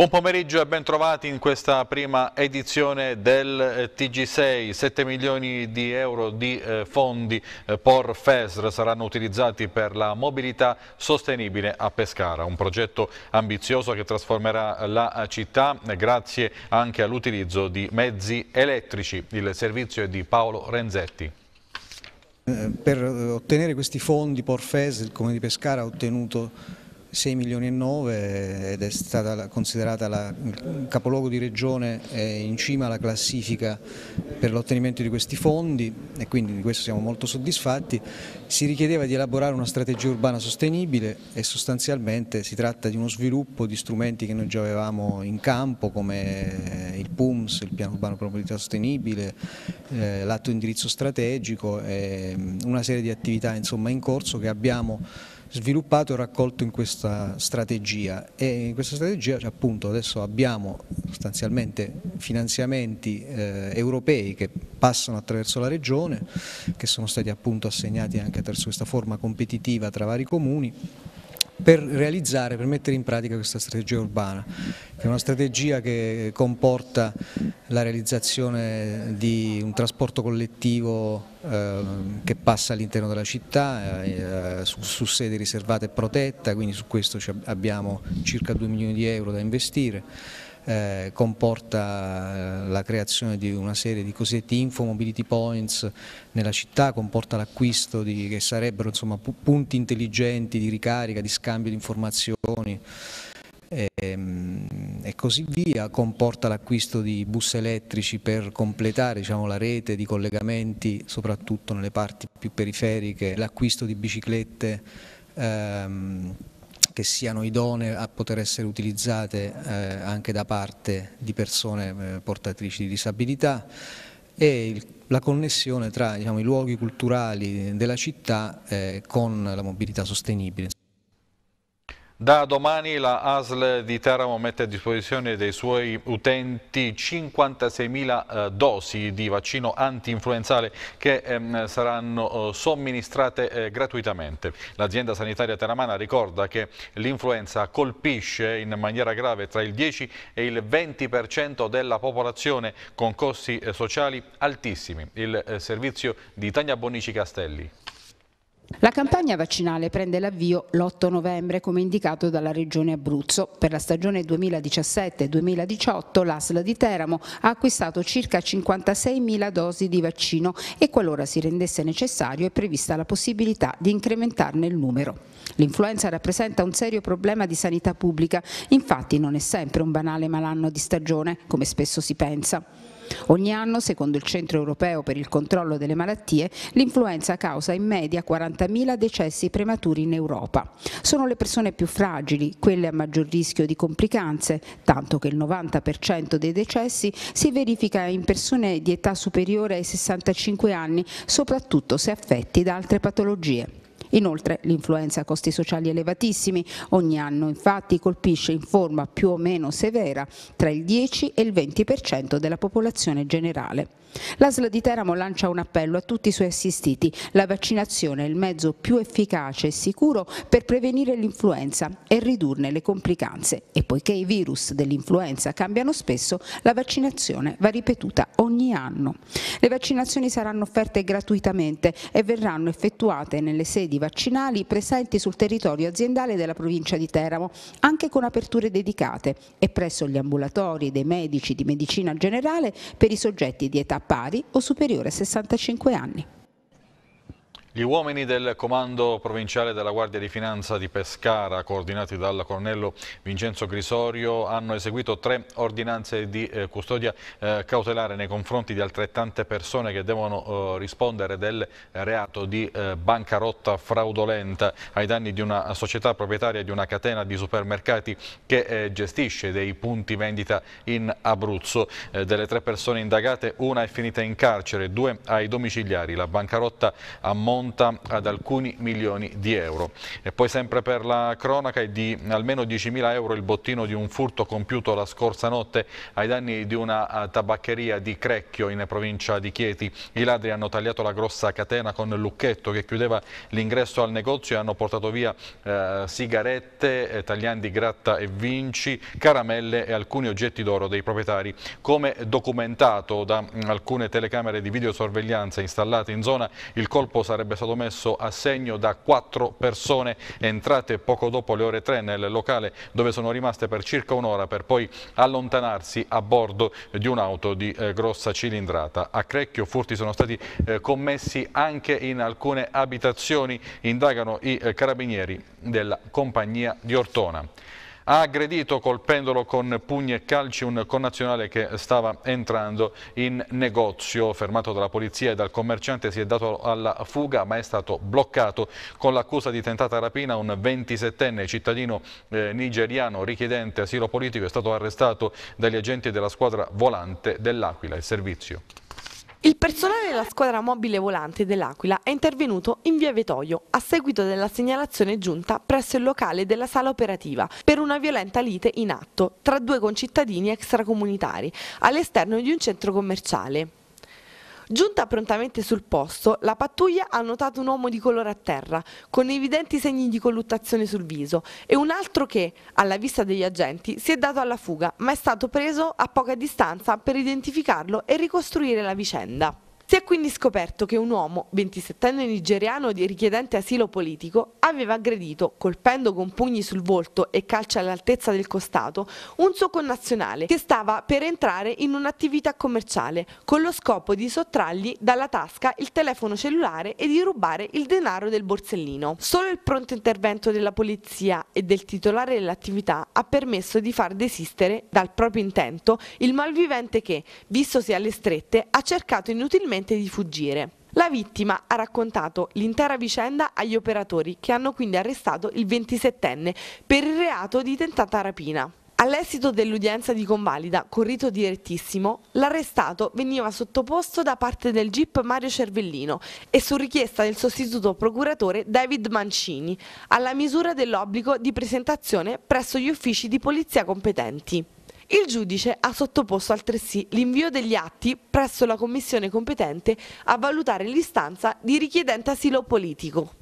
Buon pomeriggio e ben trovati in questa prima edizione del eh, TG6. 7 milioni di euro di eh, fondi eh, POR FESR saranno utilizzati per la mobilità sostenibile a Pescara, un progetto ambizioso che trasformerà la città grazie anche all'utilizzo di mezzi elettrici. Il servizio è di Paolo Renzetti. Per ottenere questi fondi POR FESR, il Comune di Pescara ha ottenuto 6 milioni e 9 ed è stata considerata la, il capoluogo di regione eh, in cima alla classifica per l'ottenimento di questi fondi e quindi di questo siamo molto soddisfatti. Si richiedeva di elaborare una strategia urbana sostenibile e sostanzialmente si tratta di uno sviluppo di strumenti che noi già avevamo in campo come eh, il PUMS, il piano urbano per la mobilità sostenibile, eh, l'atto indirizzo strategico e mm, una serie di attività insomma, in corso che abbiamo sviluppato e raccolto in questa strategia e in questa strategia cioè, appunto adesso abbiamo sostanzialmente finanziamenti eh, europei che passano attraverso la regione che sono stati appunto assegnati anche attraverso questa forma competitiva tra vari comuni per realizzare, per mettere in pratica questa strategia urbana, che è una strategia che comporta la realizzazione di un trasporto collettivo eh, che passa all'interno della città, eh, su, su, sede riservata e protetta, quindi su questo abbiamo circa 2 milioni di euro da investire eh, comporta eh, la creazione di una serie di cosiddetti info mobility points nella città, comporta l'acquisto di che sarebbero insomma, punti intelligenti di ricarica, di scambio di informazioni ehm, e, così via, comporta l'acquisto di bus elettrici per completare diciamo, la rete di collegamenti soprattutto nelle parti più periferiche, l'acquisto di biciclette ehm, che siano idonee a poter essere utilizzate eh, anche da parte di persone eh, portatrici di disabilità e il, la connessione tra diciamo, i luoghi culturali della città eh, con la mobilità sostenibile. Da domani la ASL di Teramo mette a disposizione dei suoi utenti 56.000 eh, dosi di vaccino anti-influenzale che ehm, saranno eh, somministrate eh, gratuitamente. L'azienda sanitaria teramana ricorda che l'influenza colpisce in maniera grave tra il 10 e il 20% della popolazione con costi sociali altissimi. Il servizio di Tania Bonici Castelli. La campagna vaccinale prende l'avvio l'8 novembre come indicato dalla Regione Abruzzo. Per la stagione 2017-2018 l'ASL di Teramo ha acquistato circa 56.000 dosi di vaccino e qualora si rendesse necessario è prevista la possibilità di incrementarne il numero. L'influenza rappresenta un serio problema di sanità pubblica, infatti non è sempre un banale malanno di stagione come spesso si pensa. Ogni anno, secondo il Centro Europeo per il Controllo delle Malattie, l'influenza causa in media 40.000 decessi prematuri in Europa. Sono le persone più fragili, quelle a maggior rischio di complicanze, tanto che il 90% dei decessi si verifica in persone di età superiore ai 65 anni, soprattutto se affetti da altre patologie. Inoltre l'influenza ha costi sociali elevatissimi, ogni anno infatti colpisce in forma più o meno severa tra il 10 e il 20% della popolazione generale. L'ASL di Teramo lancia un appello a tutti i suoi assistiti. La vaccinazione è il mezzo più efficace e sicuro per prevenire l'influenza e ridurne le complicanze e poiché i virus dell'influenza cambiano spesso, la vaccinazione va ripetuta ogni anno. Le vaccinazioni saranno offerte gratuitamente e verranno effettuate nelle sedi vaccinali presenti sul territorio aziendale della provincia di Teramo, anche con aperture dedicate e presso gli ambulatori dei medici di medicina generale per i soggetti di età pari o superiore a 65 anni. Gli uomini del Comando Provinciale della Guardia di Finanza di Pescara, coordinati dal colonnello Vincenzo Grisorio, hanno eseguito tre ordinanze di eh, custodia eh, cautelare nei confronti di altrettante persone che devono eh, rispondere del reato di bancarotta fraudolenta ai danni di una società proprietaria di una catena di supermercati che gestisce dei punti vendita in Abruzzo. Delle tre persone indagate, una è finita in carcere, due ai domiciliari. La bancarotta ammonta ammonta ad alcuni milioni di euro. E poi sempre per la cronaca è di almeno 10.000 euro il bottino di un furto compiuto la scorsa notte ai danni di una eh, tabaccheria di Crecchio in provincia di Chieti. I ladri hanno tagliato la grossa catena con lucchetto che chiudeva l'ingresso al negozio e hanno portato via eh, sigarette, eh, tagliandi gratta e vinci, caramelle e alcuni oggetti d'oro dei proprietari. Come documentato da mm, alcune telecamere di videosorveglianza installate in zona, il colpo sarebbe sarebbe stato messo a segno da quattro persone entrate poco dopo le ore 3 nel locale dove sono rimaste per circa un'ora per poi allontanarsi a bordo di un'auto di eh, grossa cilindrata. A Crecchio furti sono stati eh, commessi anche in alcune abitazioni, indagano i eh, carabinieri della compagnia di Ortona ha aggredito colpendolo con pugni e calci un connazionale che stava entrando in negozio. Fermato dalla polizia e dal commerciante si è dato alla fuga ma è stato bloccato con l'accusa di tentata rapina. Un 27enne cittadino eh, nigeriano richiedente asilo politico è stato arrestato dagli agenti della squadra volante dell'Aquila. Il servizio. Il personale della squadra mobile volante dell'Aquila è intervenuto in via Vetoio a seguito della segnalazione giunta presso il locale della sala operativa per una violenta lite in atto tra due concittadini extracomunitari all'esterno di un centro commerciale. Giunta prontamente sul posto, la pattuglia ha notato un uomo di colore a terra, con evidenti segni di colluttazione sul viso, e un altro che, alla vista degli agenti, si è dato alla fuga, ma è stato preso a poca distanza per identificarlo e ricostruire la vicenda. Si è quindi scoperto che un uomo, 27enne nigeriano di richiedente asilo politico, aveva aggredito, colpendo con pugni sul volto e calci all'altezza del costato, un suo connazionale che stava per entrare in un'attività commerciale con lo scopo di sottrargli dalla tasca il telefono cellulare e di rubare il denaro del borsellino. Solo il pronto intervento della polizia e del titolare dell'attività ha permesso di far desistere dal proprio intento il malvivente che, vistosi alle strette, ha cercato inutilmente tente di fuggire. La vittima ha raccontato l'intera vicenda agli operatori che hanno quindi arrestato il 27enne per il reato di tentata rapina. All'esito dell'udienza di convalida con rito direttissimo, l'arrestato veniva sottoposto da parte del GIP Mario Cervellino e su richiesta del sostituto procuratore David Mancini alla misura dell'obbligo di presentazione presso gli uffici di polizia competenti. Il giudice ha sottoposto altresì l'invio degli atti presso la commissione competente a valutare l'istanza di richiedente asilo politico.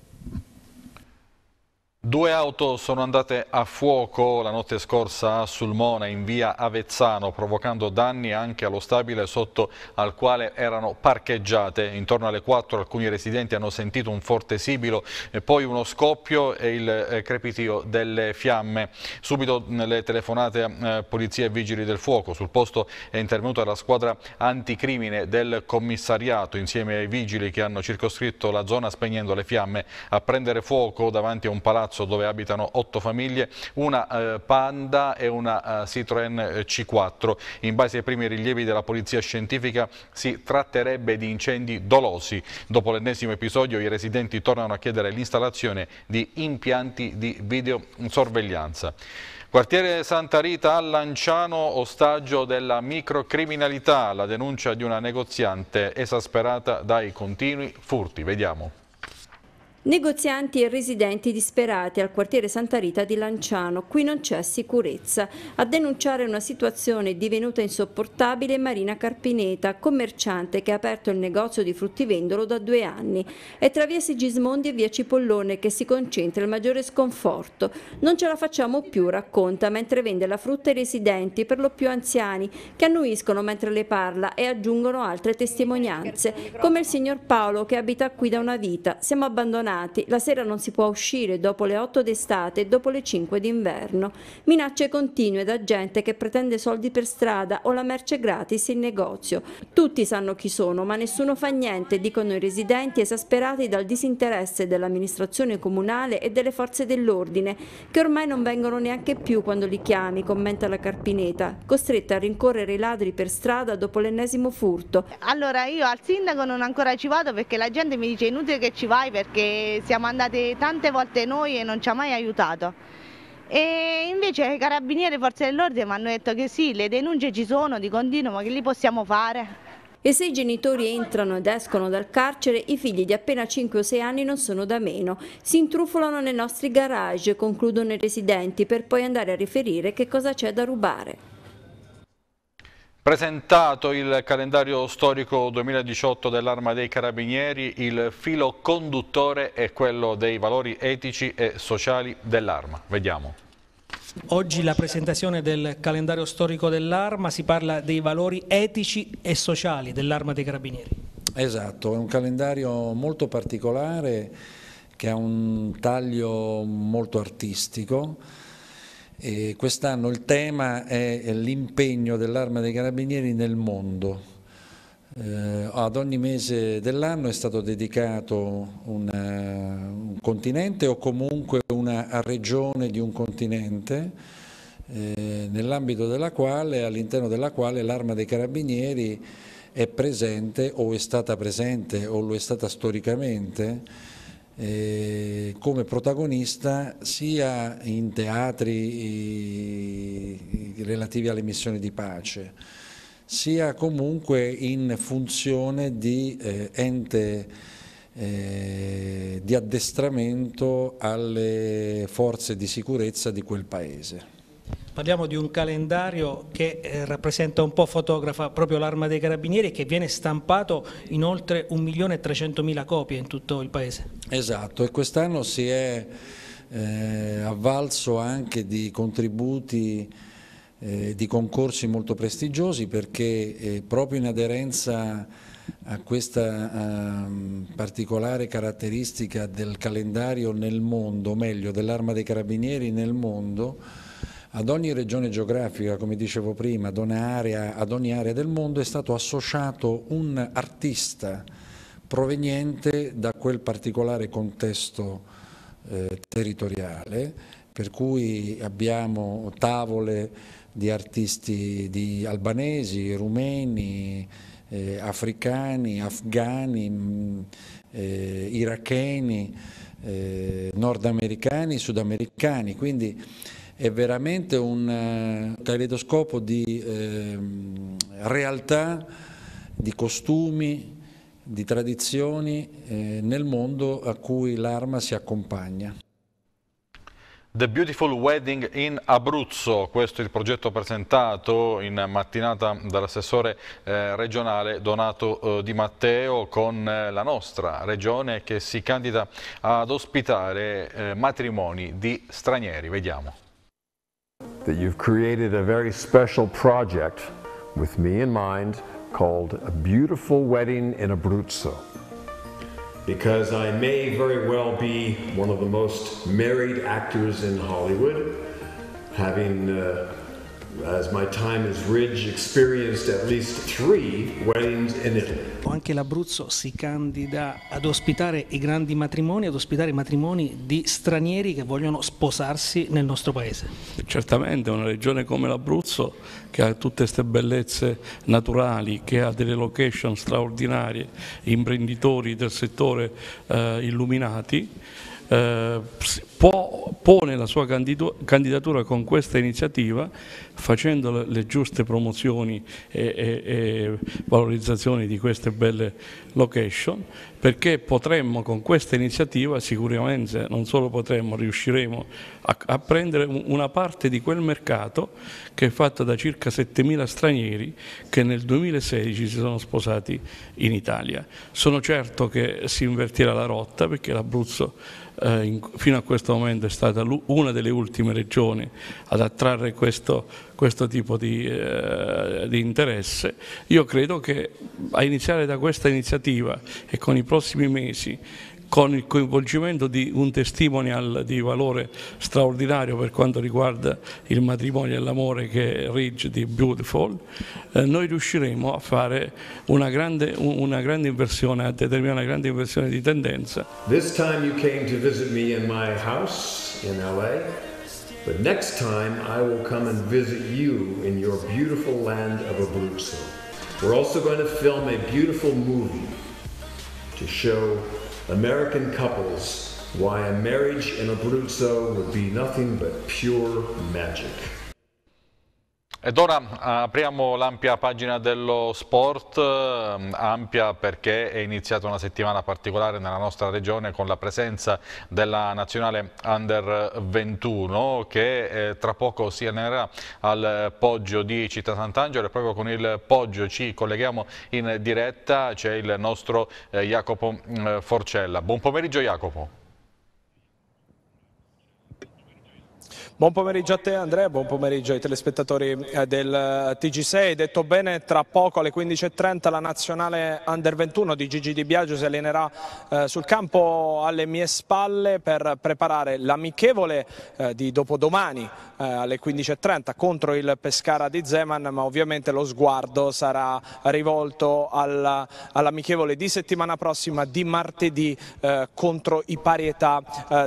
Due auto sono andate a fuoco la notte scorsa a Sulmona in via Avezzano provocando danni anche allo stabile sotto al quale erano parcheggiate. Intorno alle 4 alcuni residenti hanno sentito un forte sibilo e poi uno scoppio e il eh, crepitio delle fiamme. Subito le telefonate a eh, polizia e vigili del fuoco. Sul posto è intervenuta la squadra anticrimine del commissariato insieme ai vigili che hanno circoscritto la zona spegnendo le fiamme. A prendere fuoco davanti a un palazzo palazzo dove abitano otto famiglie, una eh, Panda e una eh, Citroën C4. In base ai primi rilievi della polizia scientifica si tratterebbe di incendi dolosi. Dopo l'ennesimo episodio i residenti tornano a chiedere l'installazione di impianti di videosorveglianza. Quartiere Santa Rita a Lanciano, ostaggio della microcriminalità, la denuncia di una negoziante esasperata dai continui furti. Vediamo. Negozianti e residenti disperati al quartiere Santa Rita di Lanciano, qui non c'è sicurezza. A denunciare una situazione divenuta insopportabile Marina Carpineta, commerciante che ha aperto il negozio di fruttivendolo da due anni. È tra via Sigismondi e via Cipollone che si concentra il maggiore sconforto. Non ce la facciamo più, racconta, mentre vende la frutta ai residenti, per lo più anziani, che annuiscono mentre le parla e aggiungono altre testimonianze, come il signor Paolo che abita qui da una vita. Siamo abbandonati condizionati, la sera non si può uscire dopo le 8 d'estate e dopo le 5 d'inverno. Minacce continue da gente che pretende soldi per strada o la merce gratis in negozio. Tutti sanno chi sono, ma nessuno fa niente, dicono i residenti esasperati dal disinteresse dell'amministrazione comunale e delle forze dell'ordine, che ormai non vengono neanche più quando li chiami, commenta la Carpineta, costretta a rincorrere i ladri per strada dopo l'ennesimo furto. Allora io al sindaco non ancora ci vado perché la gente mi dice inutile che ci vai perché siamo andate tante volte noi e non ci ha mai aiutato. E invece i carabinieri e forze dell'ordine mi hanno detto che sì, le denunce ci sono di continuo, ma che li possiamo fare? E se i genitori entrano ed escono dal carcere, i figli di appena 5 o 6 anni non sono da meno. Si intrufolano nei nostri garage, concludono i residenti, per poi andare a riferire che cosa c'è da rubare. Presentato il calendario storico 2018 dell'Arma dei Carabinieri, il filo conduttore è quello dei valori etici e sociali dell'Arma. Vediamo. Oggi la presentazione del calendario storico dell'Arma si parla dei valori etici e sociali dell'Arma dei Carabinieri. Esatto, è un calendario molto particolare che ha un taglio molto artistico Quest'anno il tema è l'impegno dell'arma dei carabinieri nel mondo. Eh, ad ogni mese dell'anno è stato dedicato una, eh, un continente o comunque una regione di un continente eh, nell'ambito della quale, all'interno della quale l'arma dei carabinieri è presente o è stata presente o lo è stata storicamente eh, come protagonista sia in teatri relativi alle missioni di pace, sia comunque in funzione di eh, ente eh, di addestramento alle forze di sicurezza di quel paese. Parliamo di un calendario che eh, rappresenta un po' fotografa proprio l'arma dei carabinieri e che viene stampato in oltre 1.300.000 copie in tutto il paese. Esatto, e quest'anno si è eh, avvalso anche di contributi eh, di concorsi molto prestigiosi perché eh, proprio in aderenza a questa uh, particolare caratteristica del calendario nel mondo, o meglio dell'arma dei carabinieri nel mondo, ad ogni regione geografica, come dicevo prima, ad ogni area, ad ogni area del mondo è stato associato un artista proveniente da quel particolare contesto eh, territoriale, per cui abbiamo tavole di artisti di albanesi, rumeni, eh, africani, afghani, mm, eh, iracheni, eh, nordamericani, sudamericani, quindi è veramente un eh, caleidoscopo di eh, realtà, di costumi, di tradizioni eh, nel mondo a cui l'arma si accompagna. The Beautiful Wedding in Abruzzo, questo è il progetto presentato in mattinata dall'assessore eh, regionale Donato eh, Di Matteo con eh, la nostra regione che si candida ad ospitare eh, matrimoni di stranieri. Vediamo. that you've created a very special project with me in mind called A Beautiful Wedding in Abruzzo. Because I may very well be one of the most married actors in Hollywood, having uh, as my time Ridge experienced at least three weddings in Italy. Anche l'Abruzzo si candida ad ospitare i grandi matrimoni, ad ospitare i matrimoni di stranieri che vogliono sposarsi nel nostro paese. Certamente una regione come l'Abruzzo che ha tutte queste bellezze naturali, che ha delle location straordinarie, imprenditori del settore eh, illuminati, eh, può, pone la sua candidatura con questa iniziativa facendo le, le giuste promozioni e, e, e valorizzazioni di queste belle location perché potremmo con questa iniziativa sicuramente non solo potremmo, riusciremo a, a prendere una parte di quel mercato che è fatto da circa 7.000 stranieri che nel 2016 si sono sposati in Italia. Sono certo che si invertirà la rotta perché l'Abruzzo eh, fino a questo momento è stata una delle ultime regioni ad attrarre questo questo tipo di, eh, di interesse. Io credo che a iniziare da questa iniziativa e con i prossimi mesi con il coinvolgimento di un testimonial di valore straordinario per quanto riguarda il matrimonio e l'amore che è Ridge di Beautiful, eh, noi riusciremo a fare una grande, una grande inversione, a determinare una grande inversione di tendenza. This time you came to visit me in my house in LA. But next time, I will come and visit you in your beautiful land of Abruzzo. We're also going to film a beautiful movie to show American couples why a marriage in Abruzzo would be nothing but pure magic. Ed ora eh, apriamo l'ampia pagina dello sport, eh, ampia perché è iniziata una settimana particolare nella nostra regione con la presenza della nazionale Under 21 che eh, tra poco si allenerà al Poggio di Città Sant'Angelo e proprio con il Poggio ci colleghiamo in diretta, c'è il nostro Jacopo mm, Forcella. Buon pomeriggio Jacopo. Buon pomeriggio a te Andrea, buon pomeriggio ai telespettatori eh, del eh, TG6. Detto bene, tra poco alle 15.30 la nazionale Under 21 di Gigi Di Biagio si allenerà eh, sul campo alle mie spalle per preparare l'amichevole di dopodomani alle 15.30 contro il Pescara di Zeman, ma ovviamente lo sguardo sarà rivolto all'amichevole di settimana prossima di martedì contro i parietà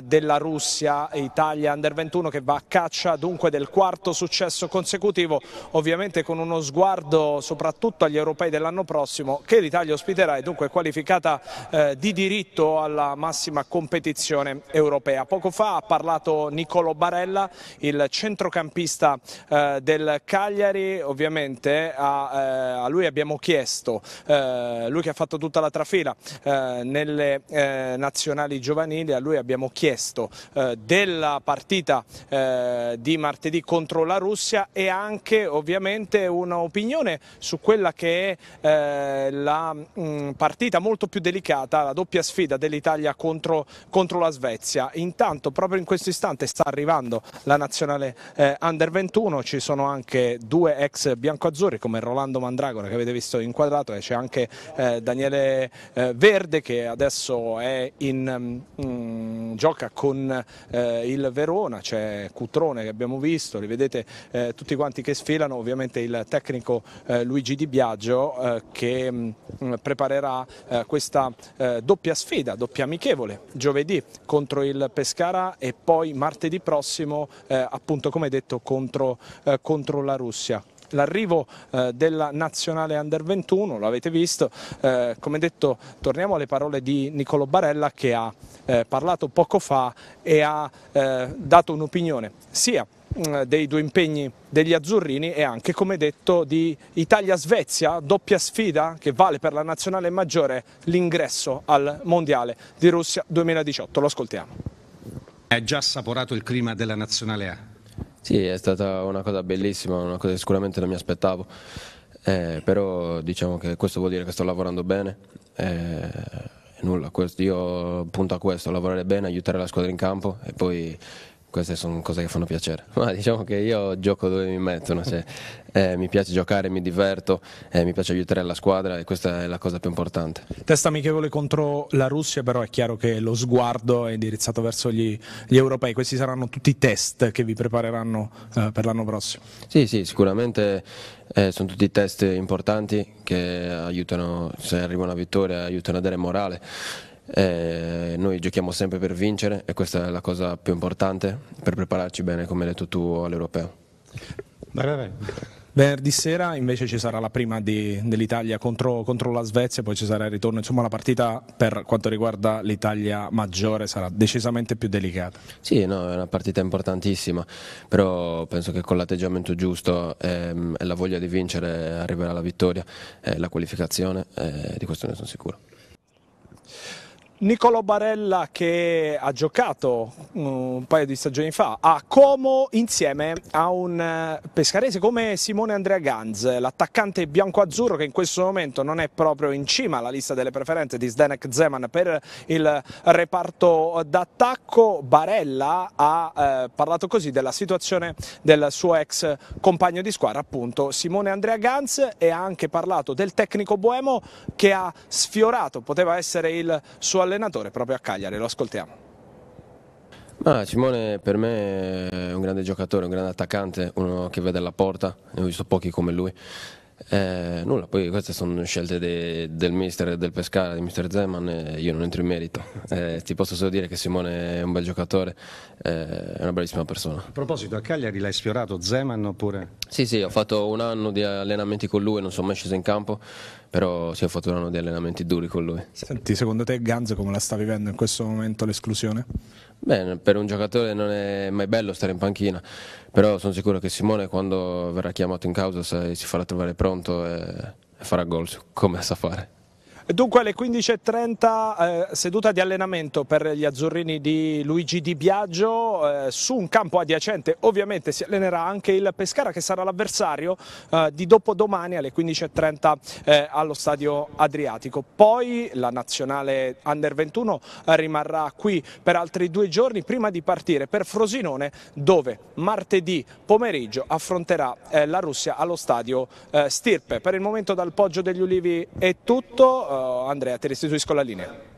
della Russia Italia Under 21 che va caccia dunque del quarto successo consecutivo, ovviamente con uno sguardo soprattutto agli europei dell'anno prossimo che l'Italia ospiterà e dunque qualificata eh, di diritto alla massima competizione europea. Poco fa ha parlato Niccolo Barella, il centrocampista eh, del Cagliari, ovviamente a, eh, a lui abbiamo chiesto, eh, lui che ha fatto tutta la trafila eh, nelle eh, nazionali giovanili, a lui abbiamo chiesto della partita eh, eh, di martedì contro la Russia e anche ovviamente un'opinione su quella che è eh, la mm, partita molto più delicata, la doppia sfida dell'Italia contro, contro, la Svezia. Intanto proprio in questo istante sta arrivando la nazionale eh, Under 21, ci sono anche due ex biancoazzurri come Rolando Mandragora che avete visto inquadrato e c'è anche Daniele Verde che adesso è in, mh, mm, gioca con il Verona, c'è Cutrone che abbiamo visto, li vedete eh, tutti quanti che sfilano, ovviamente il tecnico eh, Luigi Di Biagio eh, che mh, mm, mm, preparerà eh, questa eh, doppia sfida, doppia amichevole, giovedì contro il Pescara e poi martedì prossimo eh, appunto come detto contro, contro la Russia l'arrivo eh, della nazionale under 21, lo avete visto, eh, come detto torniamo alle parole di Nicolo Barella che ha eh, parlato poco fa e ha eh, dato un'opinione sia mm, dei due impegni degli azzurrini e anche come detto di Italia-Svezia, doppia sfida che vale per la nazionale maggiore l'ingresso al mondiale di Russia 2018. Lo ascoltiamo. È già assaporato il clima della nazionale A. Sì, è stata una cosa bellissima, una cosa che sicuramente non mi aspettavo, eh, però diciamo che questo vuol dire che sto lavorando bene. Eh, nulla, io punto a questo, lavorare bene, aiutare la squadra in campo e poi queste sono cose che fanno piacere. Ma diciamo che io gioco dove mi mettono, cioè, eh, mi piace giocare, mi diverto, eh, mi piace aiutare la squadra e questa è la cosa più importante. Testa amichevole contro la Russia, però è chiaro che lo sguardo è indirizzato verso gli, gli europei. Questi saranno tutti i test che vi prepareranno eh, per l'anno prossimo. Sì, sì, sicuramente eh, sono tutti test importanti che aiutano, se arriva una vittoria, aiutano a dare morale. Eh, noi giochiamo sempre per vincere e questa è la cosa più importante per prepararci bene, come hai detto tu, all'Europeo. Vai, vai, vai. Venerdì sera invece ci sarà la prima di, dell'Italia contro, contro, la Svezia, poi ci sarà il ritorno. Insomma, la partita per quanto riguarda l'Italia maggiore sarà decisamente più delicata. Sì, no, è una partita importantissima, però penso che con l'atteggiamento giusto ehm, e la voglia di vincere arriverà la vittoria eh, la qualificazione, eh, di questo ne sono sicuro. Niccolò Barella che ha giocato mm, un paio di stagioni fa a Como insieme a un eh, pescarese come Simone Andrea Ganz, l'attaccante bianco-azzurro che in questo momento non è proprio in cima alla lista delle preferenze di Zdenek Zeman per il reparto d'attacco. Barella ha eh, parlato così della situazione del suo ex compagno di squadra, appunto Simone Andrea Ganz e ha anche parlato del tecnico Boemo che ha sfiorato, poteva essere il suo allenatore allenatore proprio a Cagliari, lo ascoltiamo. Ah, Simone per me è un grande giocatore, un grande attaccante, uno che vede la porta, ne ho visto pochi come lui eh, nulla, poi queste sono scelte de, del mister del Pescara, di mister Zeman, io non entro in merito. Eh, ti posso solo dire che Simone è un bel giocatore, eh, è una bravissima persona. A proposito, a Cagliari l'hai sfiorato Zeman oppure? Sì, sì, ho fatto un anno di allenamenti con lui, non sono mai sceso in campo, però sì, ho fatto un anno di allenamenti duri con lui. Senti, secondo te Ganzo come la sta vivendo in questo momento l'esclusione? Beh, per un giocatore non è mai bello stare in panchina, però sono sicuro che Simone quando verrà chiamato in causa si farà trovare pronto e, eh, farà gol come sa fare. Dunque alle 15.30 eh, seduta di allenamento per gli azzurrini di Luigi Di Biagio eh, su un campo adiacente ovviamente si allenerà anche il Pescara che sarà l'avversario eh, di dopodomani alle 15.30 eh, allo stadio Adriatico. Poi la nazionale Under 21 rimarrà qui per altri due giorni prima di partire per Frosinone dove martedì pomeriggio affronterà eh, la Russia allo stadio eh, Stirpe. Per il momento dal Poggio degli Ulivi è tutto Andrea, ti restituisco la linea.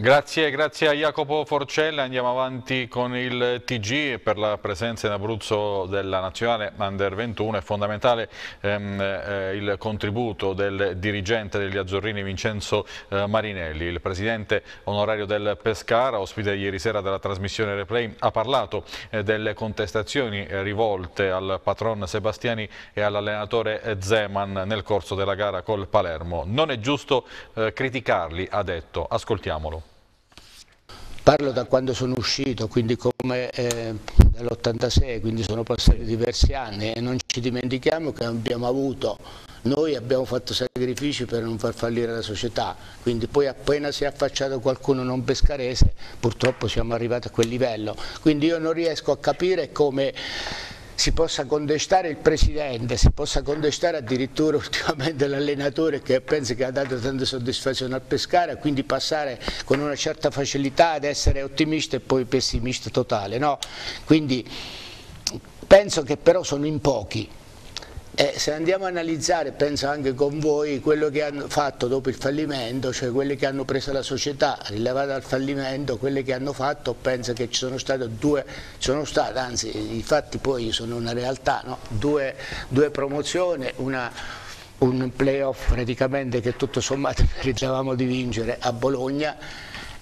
Grazie, grazie a Jacopo Forcella, andiamo avanti con il TG per la presenza in Abruzzo della Nazionale Under 21 è fondamentale ehm, eh, il contributo del dirigente degli Azzurrini Vincenzo eh, Marinelli, il presidente onorario del Pescara, ospite ieri sera della trasmissione Replay, ha parlato eh, delle contestazioni rivolte al patron Sebastiani e all'allenatore eh, Zeman nel corso della gara col Palermo. Non è giusto eh, criticarli, ha detto, ascoltiamolo. Parlo da quando sono uscito, quindi come eh, dall'86, quindi sono passati diversi anni e non ci dimentichiamo che abbiamo avuto, noi abbiamo fatto sacrifici per non far fallire la società, quindi poi appena si è affacciato qualcuno non pescarese purtroppo siamo arrivati a quel livello, quindi io non riesco a capire come si possa contestare il Presidente, si possa contestare addirittura ultimamente l'allenatore che penso che ha dato tante soddisfazioni al Pescara, quindi passare con una certa facilità ad essere ottimista e poi pessimista totale. No? Quindi penso che però sono in pochi e eh, se andiamo a analizzare, penso anche con voi, quello che hanno fatto dopo il fallimento, cioè quelle che hanno preso la società, rilevata al fallimento, quelle che hanno fatto, penso che ci sono state due, sono state, anzi i fatti poi sono una realtà, no? due, due promozioni, una, un playoff praticamente che tutto sommato meritavamo di vincere a Bologna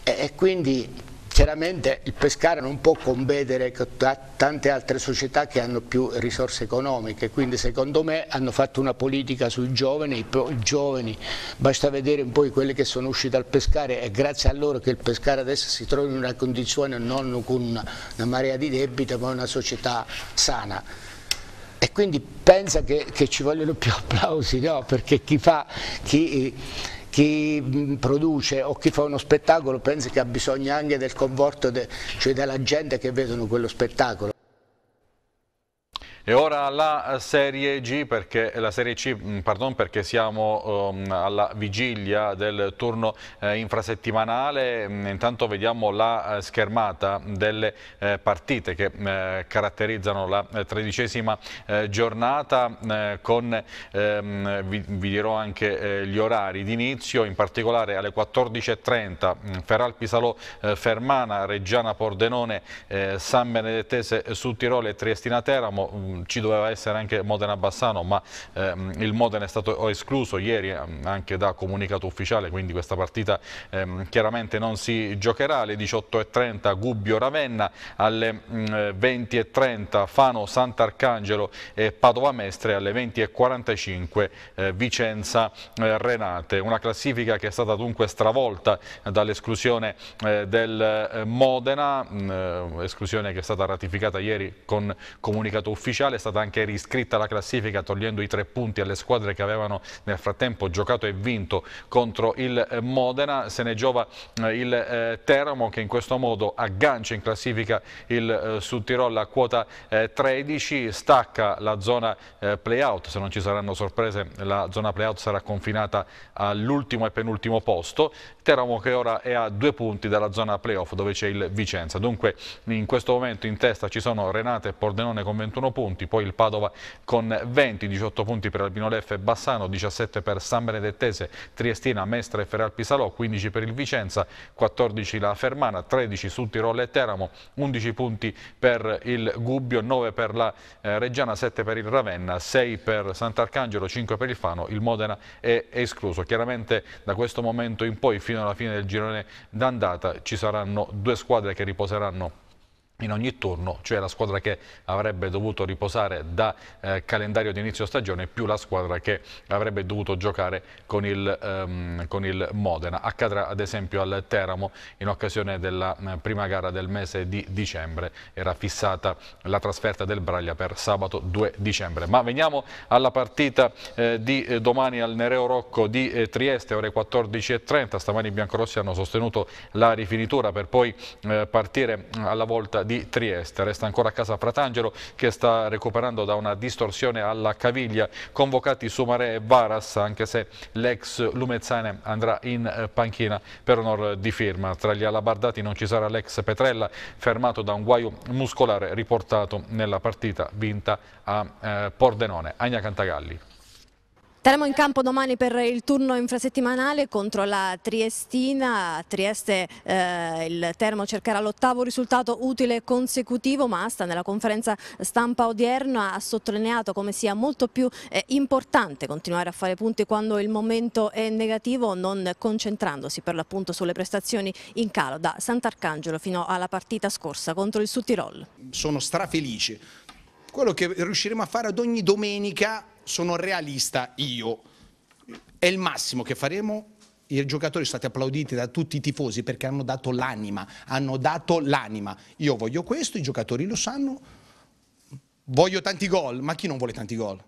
e, e quindi Chiaramente il Pescara non può competere con tante altre società che hanno più risorse economiche, quindi secondo me hanno fatto una politica sui giovani, i giovani, basta vedere un po' quelli che sono usciti dal Pescara è grazie a loro che il Pescara adesso si trova in una condizione non con una, una marea di debito ma una società sana e quindi pensa che, che, ci vogliono più applausi, no? perché chi, fa, chi chi mm, produce o chi fa uno spettacolo pensa che ha bisogno anche del conforto, de, cioè della gente che vedono quello spettacolo. E ora la Serie G perché, serie C, mm, pardon, perché siamo um, alla vigilia del turno eh, infrasettimanale. Mm, intanto vediamo la eh, schermata delle eh, partite che eh, caratterizzano la eh, tredicesima eh, giornata con, ehm, vi, vi, dirò anche gli orari d'inizio, in particolare alle 14.30 Ferral Pisalò Fermana, Reggiana Pordenone, San Benedettese Sud Tirolo e Triestina Teramo mm, Mm, ci doveva essere anche Modena-Bassano, ma ehm, il Modena è stato escluso ieri ehm, anche da comunicato ufficiale, quindi questa partita ehm, chiaramente non si giocherà. Alle 18.30 Gubbio-Ravenna, alle 20.30 mm, Fano-Sant'Arcangelo eh, e Padova-Mestre, alle 20.45 eh, Vicenza-Renate. Eh, Una classifica che è stata dunque stravolta dall'esclusione eh, del eh, Modena, mm, eh, esclusione che è stata ratificata ieri con comunicato ufficiale mondiale, è stata anche riscritta la classifica togliendo i tre punti alle squadre che avevano nel frattempo giocato e vinto contro il eh, Modena, se ne giova eh, il eh, Teramo che in questo modo aggancia in classifica il Sud Tirol a quota 13, stacca la zona playout, se non ci saranno sorprese la zona playout sarà confinata all'ultimo e penultimo posto, Teramo che ora è a due punti dalla zona playoff dove c'è il Vicenza, dunque in questo momento in testa ci sono Renate e Pordenone con 21 punti, punti, poi il Padova con 20, 18 punti per Albino Leff e Bassano, 17 per San Benedettese, Triestina, Mestre e Ferral Pisalò, 15 per il Vicenza, 14 la Fermana, 13 su Tirol e Teramo, 11 punti per il Gubbio, 9 per la eh, Reggiana, 7 per il Ravenna, 6 per Sant'Arcangelo, 5 per il Fano, il Modena è escluso. Chiaramente da questo momento in poi fino alla fine del girone d'andata ci saranno due squadre che riposeranno in ogni turno, cioè la squadra che avrebbe dovuto riposare da eh, calendario di inizio stagione più la squadra che avrebbe dovuto giocare con il, ehm, con il Modena. Accadrà ad esempio al Teramo in occasione della eh, prima gara del mese di dicembre, era fissata la trasferta del Braglia per sabato 2 dicembre. Ma veniamo alla partita eh, di eh, domani al Nereo Rocco di eh, Trieste, ore 14.30, stamani i biancorossi hanno sostenuto la rifinitura per poi eh, partire mm, alla volta di Trieste. Resta ancora a casa Pratangelo che sta recuperando da una distorsione alla caviglia. Convocati Sumare e Varas, anche se l'ex Lumezzane andrà in eh, panchina per onor di firma. Tra gli alabardati non ci sarà l'ex Petrella, fermato da un guaio muscolare riportato nella partita vinta a eh, Pordenone. Agna Cantagalli. Saremo in campo domani per il turno infrasettimanale contro la Triestina. A Trieste eh, il Termo cercherà l'ottavo risultato utile consecutivo, ma Asta nella conferenza stampa odierna ha sottolineato come sia molto più eh, importante continuare a fare punti quando il momento è negativo, non concentrandosi per l'appunto sulle prestazioni in calo da Sant'Arcangelo fino alla partita scorsa contro il Sud Tirol. Sono strafelice. Quello che riusciremo a fare ad ogni domenica sono realista io. È il massimo che faremo i giocatori sono stati applauditi da tutti i tifosi perché hanno dato l'anima, hanno dato l'anima. Io voglio questo, i giocatori lo sanno, voglio tanti gol, ma chi non vuole tanti gol?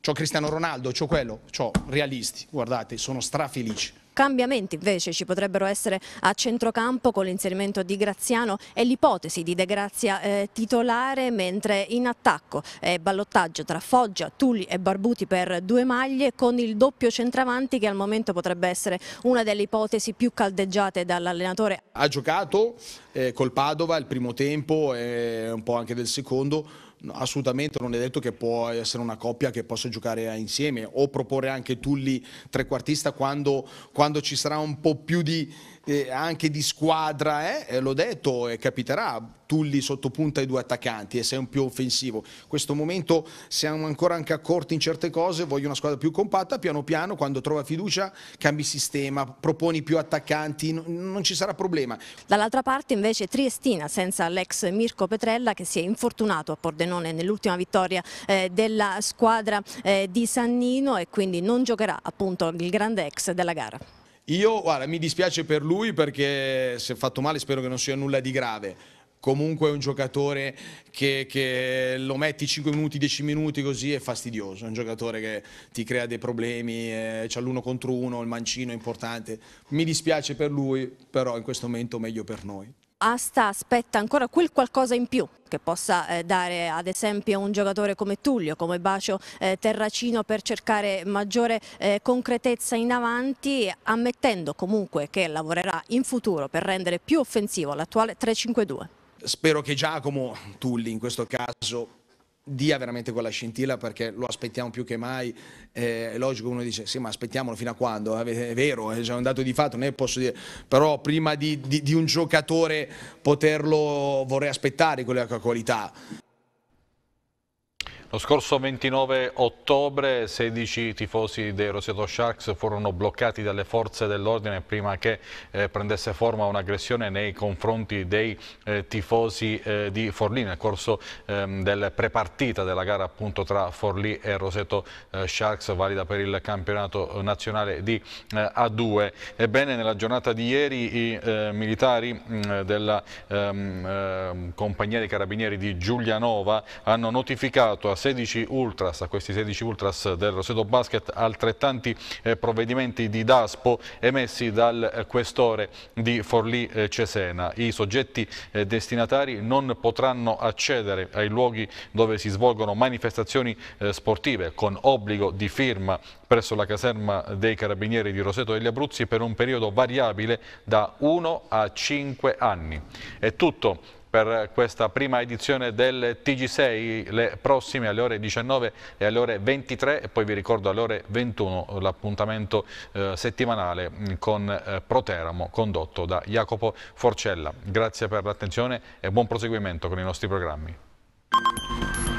C'ho Cristiano Ronaldo, c'ho quello, c'ho realisti, guardate, sono strafelici. Cambiamenti invece ci potrebbero essere a centrocampo con l'inserimento di Graziano e l'ipotesi di De Grazia eh, titolare, mentre in attacco è ballottaggio tra Foggia, Tulli e Barbuti per due maglie con il doppio centravanti che al momento potrebbe essere una delle ipotesi più caldeggiate dall'allenatore. Ha giocato eh, col Padova il primo tempo e un po' anche del secondo assolutamente non è detto che può essere una coppia che possa giocare insieme o proporre anche Tulli trequartista quando, quando ci sarà un po' più di eh, anche di squadra, eh? l'ho detto, eh, capiterà. Tulli sottopunta i due attaccanti e sei un più offensivo. In questo momento siamo ancora anche accorti in certe cose, voglio una squadra più compatta, piano piano quando trova fiducia cambi sistema, proponi più attaccanti, non ci sarà problema. Dall'altra parte invece Triestina senza l'ex Mirko Petrella che si è infortunato a Pordenone nell'ultima vittoria eh, della squadra eh, di Sannino e quindi non giocherà appunto il grande ex della gara. Io, guarda, mi dispiace per lui perché se fatto male spero che non sia nulla di grave. Comunque è un giocatore che, che lo metti 5 minuti, 10 minuti così è fastidioso. È un giocatore che ti crea dei problemi, eh, c'è l'uno contro uno, il mancino è importante. Mi dispiace per lui, però in questo momento meglio per noi asta aspetta ancora quel qualcosa in più che possa eh, dare ad esempio a un giocatore come Tullio, come Bacio eh, Terracino per cercare maggiore eh, concretezza in avanti, ammettendo comunque che lavorerà in futuro per rendere più offensivo l'attuale 3-5-2. Spero che Giacomo Tulli in questo caso dia veramente quella scintilla perché lo aspettiamo più che mai. Eh, è logico uno dice sì ma aspettiamolo fino a quando, è vero, è già un dato di fatto, non è posso dire, però prima di, di, di un giocatore poterlo vorrei aspettare quella qualità. Lo scorso 29 ottobre 16 tifosi dei Roseto Sharks furono bloccati dalle forze dell'ordine prima che eh, prendesse forma un'aggressione nei confronti dei eh, tifosi eh, di Forlì nel corso ehm, del prepartita della gara appunto tra Forlì e Roseto eh, Sharks valida per il campionato eh, nazionale di eh, A2. Ebbene nella giornata di ieri i militari mh, mm, della ehm, ehm, compagnia dei carabinieri di Giulianova hanno notificato a 16 ultras, a questi 16 ultras del Roseto Basket altrettanti eh, provvedimenti di DASPO emessi dal eh, questore di Forlì Cesena. I soggetti eh, destinatari non potranno accedere ai luoghi dove si svolgono manifestazioni sportive con obbligo di firma presso la caserma dei Carabinieri di Roseto degli Abruzzi per un periodo variabile da 1 a 5 anni. È tutto per questa prima edizione del TG6, le prossime alle ore 19 e alle ore 23 e poi vi ricordo alle ore 21 l'appuntamento eh, settimanale con eh, Proteramo condotto da Jacopo Forcella. Grazie per l'attenzione e buon proseguimento con i nostri programmi.